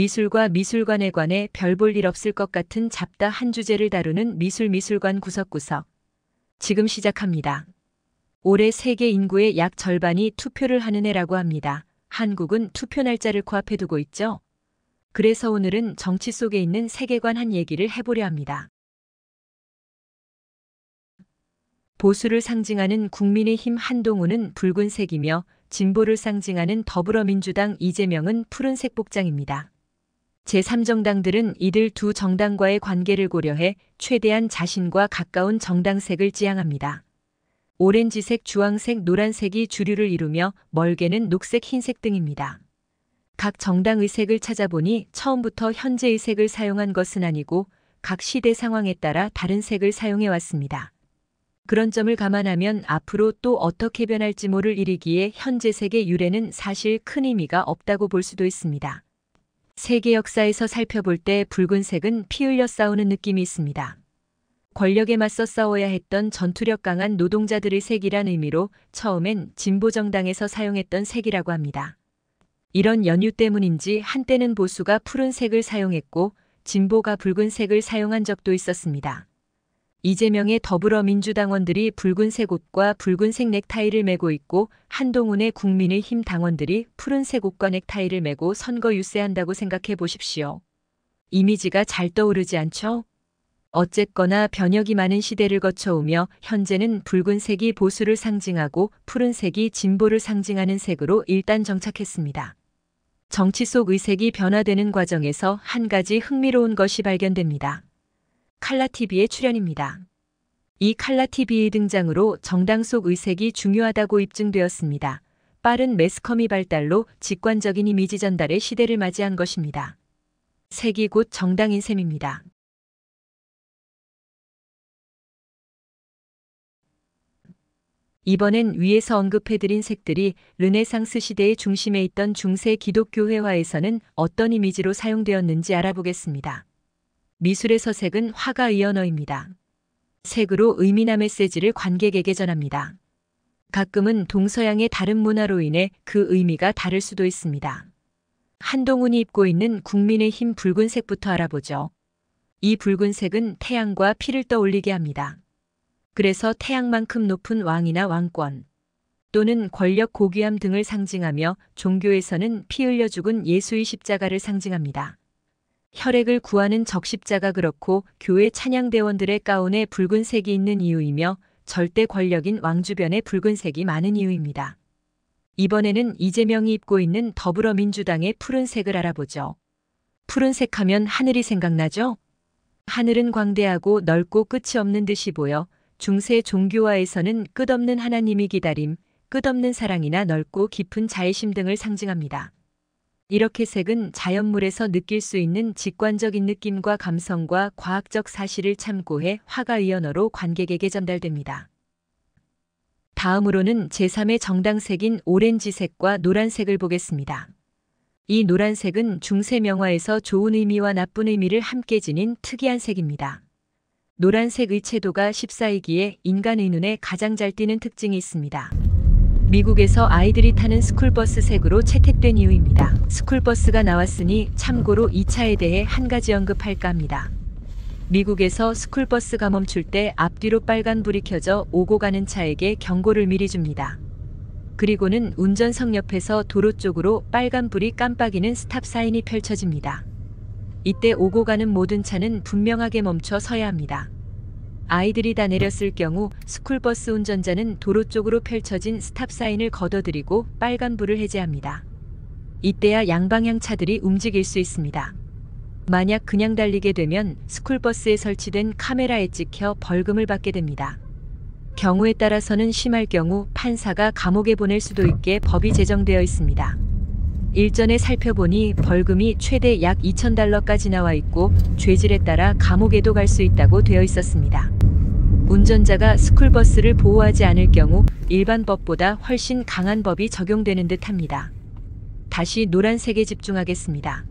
미술과 미술관에 관해 별 볼 일 없을 것 같은 잡다 한 주제를 다루는 미술 미술관 구석구석. 지금 시작합니다. 올해 세계 인구의 약 절반이 투표를 하는 해라고 합니다. 한국은 투표 날짜를 코앞에 두고 있죠. 그래서 오늘은 정치 속에 있는 세계관 한 얘기를 해보려 합니다. 보수를 상징하는 국민의힘 한동훈은 붉은색이며 진보를 상징하는 더불어민주당 이재명은 푸른색 복장입니다. 제3정당들은 이들 두 정당과의 관계를 고려해 최대한 자신과 가까운 정당색을 지향합니다. 오렌지색, 주황색, 노란색이 주류를 이루며 멀게는 녹색, 흰색 등입니다. 각 정당 의색을 찾아보니 처음부터 현재 의색을 사용한 것은 아니고 각 시대 상황에 따라 다른 색을 사용해 왔습니다. 그런 점을 감안하면 앞으로 또 어떻게 변할지 모를 일이기에 현재 색의 유래는 사실 큰 의미가 없다고 볼 수도 있습니다. 세계 역사에서 살펴볼 때 붉은색은 피 흘려 싸우는 느낌이 있습니다. 권력에 맞서 싸워야 했던 전투력 강한 노동자들의 색이란 의미로 처음엔 진보정당에서 사용했던 색이라고 합니다. 이런 연유 때문인지 한때는 보수가 푸른색을 사용했고 진보가 붉은색을 사용한 적도 있었습니다. 이재명의 더불어민주당원들이 붉은색 옷과 붉은색 넥타이를 메고 있고 한동훈의 국민의힘 당원들이 푸른색 옷과 넥타이를 메고 선거 유세한다고 생각해 보십시오. 이미지가 잘 떠오르지 않죠? 어쨌거나 변혁이 많은 시대를 거쳐오며 현재는 붉은색이 보수를 상징하고 푸른색이 진보를 상징하는 색으로 일단 정착했습니다. 정치 속 의색이 변화되는 과정에서 한 가지 흥미로운 것이 발견됩니다. 칼라TV의 출연입니다. 이 칼라TV의 등장으로 정당 속 의색이 중요하다고 입증되었습니다. 빠른 매스컴이 발달로 직관적인 이미지 전달의 시대를 맞이한 것입니다. 색이 곧 정당인 셈입니다. 이번엔 위에서 언급해드린 색들이 르네상스 시대의 중심에 있던 중세 기독교회화에서는 어떤 이미지로 사용되었는지 알아보겠습니다. 미술의 서색은 화가 이언어입니다. 색으로 의미나 메시지를 관객에게 전합니다. 가끔은 동서양의 다른 문화로 인해 그 의미가 다를 수도 있습니다. 한동훈이 입고 있는 국민의힘 붉은색부터 알아보죠. 이 붉은색은 태양과 피를 떠올리게 합니다. 그래서 태양만큼 높은 왕이나 왕권 또는 권력 고귀함 등을 상징하며 종교에서는 피 흘려 죽은 예수의 십자가를 상징합니다. 혈액을 구하는 적십자가 그렇고 교회 찬양대원들의 가운에 붉은색이 있는 이유이며 절대 권력인 왕주변에 붉은색이 많은 이유입니다. 이번에는 이재명이 입고 있는 더불어민주당의 푸른색을 알아보죠. 푸른색 하면 하늘이 생각나죠? 하늘은 광대하고 넓고 끝이 없는 듯이 보여 중세 종교화에서는 끝없는 하나님이 기다림, 끝없는 사랑이나 넓고 깊은 자애심 등을 상징합니다. 이렇게 색은 자연물에서 느낄 수 있는 직관적인 느낌과 감성과 과학적 사실을 참고해 화가의언어로 관객에게 전달됩니다. 다음으로는 제3의 정당색인 오렌지색과 노란색을 보겠습니다. 이 노란색은 중세 명화에서 좋은 의미와 나쁜 의미를 함께 지닌 특이한 색입니다. 노란색 의채도가 14이기에 인간의 눈에 가장 잘 띄는 특징이 있습니다. 미국에서 아이들이 타는 스쿨버스 색으로 채택된 이유입니다. 스쿨버스가 나왔으니 참고로 이 차에 대해 한 가지 언급할까 합니다. 미국에서 스쿨버스가 멈출 때 앞뒤로 빨간불이 켜져 오고 가는 차에게 경고를 미리 줍니다. 그리고는 운전석 옆에서 도로 쪽으로 빨간불이 깜빡이는 스탑사인이 펼쳐집니다. 이때 오고 가는 모든 차는 분명하게 멈춰 서야 합니다. 아이들이 다 내렸을 경우 스쿨버스 운전자는 도로 쪽으로 펼쳐진 스탑사인을 걷어들이고 빨간불을 해제합니다. 이때야 양방향 차들이 움직일 수 있습니다. 만약 그냥 달리게 되면 스쿨버스에 설치된 카메라에 찍혀 벌금을 받게 됩니다. 경우에 따라서는 심할 경우 판사가 감옥에 보낼 수도 있게 법이 제정되어 있습니다. 일전에 살펴보니 벌금이 최대 약 2,000달러까지 나와 있고 죄질에 따라 감옥에도 갈 수 있다고 되어 있었습니다. 운전자가 스쿨버스를 보호하지 않을 경우 일반 법보다 훨씬 강한 법이 적용되는 듯 합니다. 다시 노란색에 집중하겠습니다.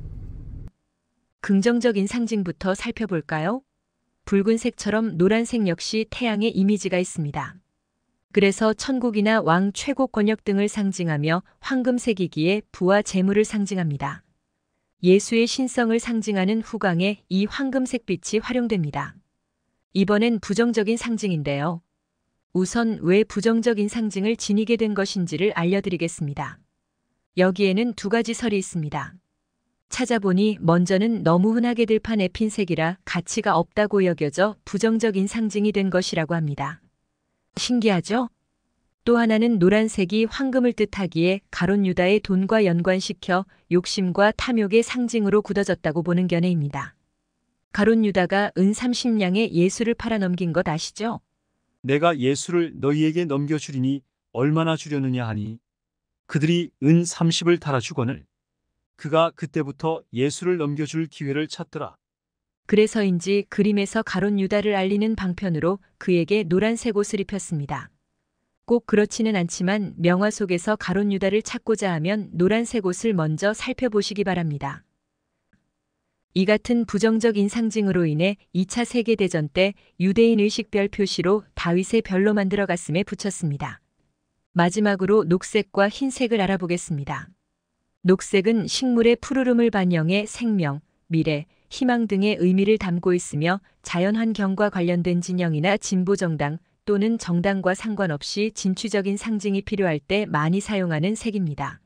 긍정적인 상징부터 살펴볼까요? 붉은색처럼 노란색 역시 태양의 이미지가 있습니다. 그래서 천국이나 왕 최고 권역 등을 상징하며 황금색이기에 부와 재물을 상징합니다. 예수의 신성을 상징하는 후광에 이 황금색 빛이 활용됩니다. 이번엔 부정적인 상징인데요. 우선 왜 부정적인 상징을 지니게 된 것인지를 알려드리겠습니다. 여기에는 두 가지 설이 있습니다. 찾아보니 먼저는 너무 흔하게 들판 에핀색이라 가치가 없다고 여겨져 부정적인 상징이 된 것이라고 합니다. 신기하죠? 또 하나는 노란색이 황금을 뜻하기에 가론 유다의 돈과 연관시켜 욕심과 탐욕의 상징으로 굳어졌다고 보는 견해입니다. 가론 유다가 은3 0냥의 예수를 팔아넘긴 것 아시죠? 내가 예수를 너희에게 넘겨주리니 얼마나 주려느냐 하니 그들이 은 30을 달아주거늘 그가 그때부터 예수를 넘겨줄 기회를 찾더라. 그래서인지 그림에서 가론 유다를 알리는 방편으로 그에게 노란색 옷을 입혔습니다. 꼭 그렇지는 않지만 명화 속에서 가론 유다를 찾고자 하면 노란색 옷을 먼저 살펴보시기 바랍니다. 이 같은 부정적인 상징으로 인해 2차 세계대전 때 유대인의 식별 표시로 다윗의 별로 만들어 갔음에 붙였습니다. 마지막으로 녹색과 흰색을 알아보겠습니다. 녹색은 식물의 푸르름을 반영해 생명, 미래, 희망 등의 의미를 담고 있으며 자연환경과 관련된 진영이나 진보정당 또는 정당과 상관없이 진취적인 상징이 필요할 때 많이 사용하는 색입니다.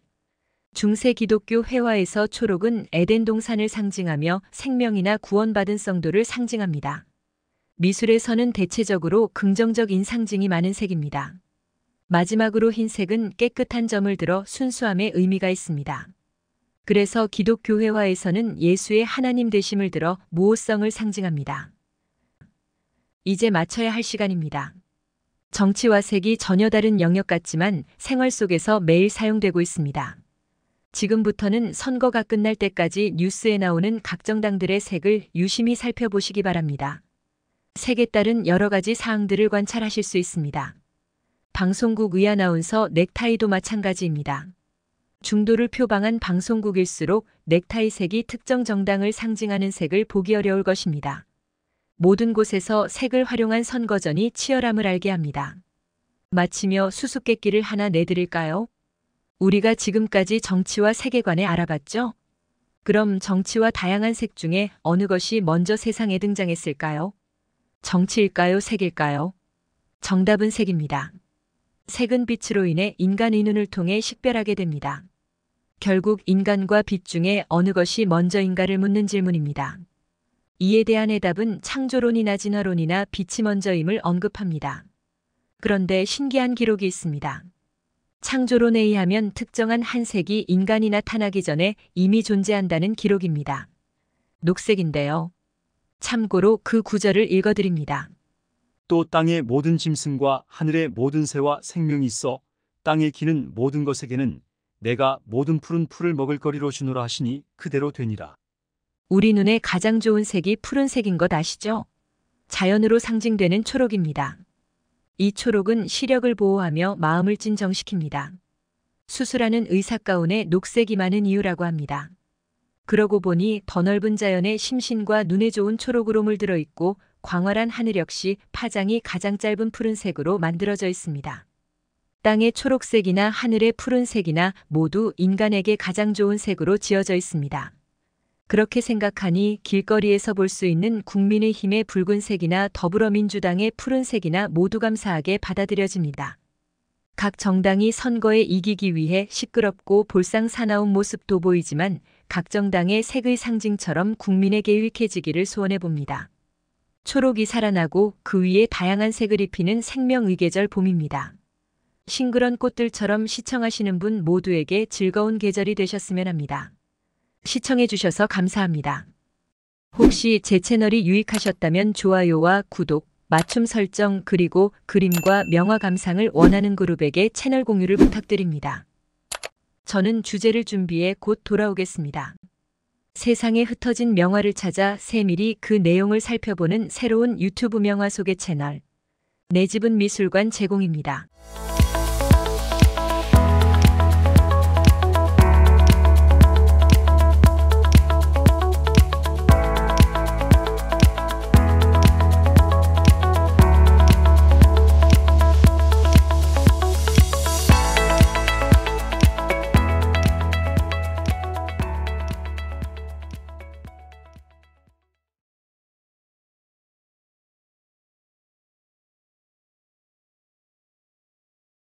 중세 기독교 회화에서 초록은 에덴 동산을 상징하며 생명이나 구원받은 성도를 상징합니다. 미술에서는 대체적으로 긍정적인 상징이 많은 색입니다. 마지막으로 흰색은 깨끗한 점을 들어 순수함의 의미가 있습니다. 그래서 기독교회화에서는 예수의 하나님 되심을 들어 모호성을 상징합니다. 이제 마쳐야할 시간입니다. 정치와 색이 전혀 다른 영역 같지만 생활 속에서 매일 사용되고 있습니다. 지금부터는 선거가 끝날 때까지 뉴스에 나오는 각 정당들의 색을 유심히 살펴보시기 바랍니다. 색에 따른 여러 가지 사항들을 관찰하실 수 있습니다. 방송국 의아나운서 넥타이도 마찬가지입니다. 중도를 표방한 방송국일수록 넥타이 색이 특정 정당을 상징하는 색을 보기 어려울 것입니다. 모든 곳에서 색을 활용한 선거전이 치열함을 알게 합니다. 마치며 수수께끼를 하나 내드릴까요? 우리가 지금까지 정치와 세계관에 알아봤죠? 그럼 정치와 다양한 색 중에 어느 것이 먼저 세상에 등장했을까요? 정치일까요? 색일까요? 정답은 색입니다. 색은 빛으로 인해 인간의 눈을 통해 식별하게 됩니다. 결국 인간과 빛 중에 어느 것이 먼저인가를 묻는 질문입니다. 이에 대한 해답은 창조론이나 진화론이나 빛이 먼저임을 언급합니다. 그런데 신기한 기록이 있습니다. 창조론에 의하면 특정한 한 색이 인간이 나타나기 전에 이미 존재한다는 기록입니다. 녹색인데요. 참고로 그 구절을 읽어드립니다. 또 땅의 모든 짐승과 하늘의 모든 새와 생명이 있어 땅에 기는 모든 것에게는 내가 모든 푸른 풀을 먹을 거리로 주노라 하시니 그대로 되니라. 우리 눈에 가장 좋은 색이 푸른색인 것 아시죠? 자연으로 상징되는 초록입니다. 이 초록은 시력을 보호하며 마음을 진정시킵니다. 수술하는 의사 가운에 녹색이 많은 이유라고 합니다. 그러고 보니 더 넓은 자연의 심신과 눈에 좋은 초록으로 물들어 있고 광활한 하늘 역시 파장이 가장 짧은 푸른색으로 만들어져 있습니다. 땅의 초록색이나 하늘의 푸른색이나 모두 인간에게 가장 좋은 색으로 지어져 있습니다. 그렇게 생각하니 길거리에서 볼 수 있는 국민의힘의 붉은색이나 더불어민주당의 푸른색이나 모두 감사하게 받아들여집니다. 각 정당이 선거에 이기기 위해 시끄럽고 볼상 사나운 모습도 보이지만 각 정당의 색의 상징처럼 국민에게 유익해지기를 소원해 봅니다. 초록이 살아나고 그 위에 다양한 색을 입히는 생명의계절 봄입니다. 싱그런 꽃들처럼 시청하시는 분 모두에게 즐거운 계절이 되셨으면 합니다. 시청해주셔서 감사합니다. 혹시 제 채널이 유익하셨다면 좋아요와 구독, 맞춤 설정 그리고 그림과 명화 감상을 원하는 그룹에게 채널 공유를 부탁드립니다. 저는 주제를 준비해 곧 돌아오겠습니다. 세상에 흩어진 명화를 찾아 세밀히 그 내용을 살펴보는 새로운 유튜브 명화 소개 채널 내 집은 미술관 제공입니다.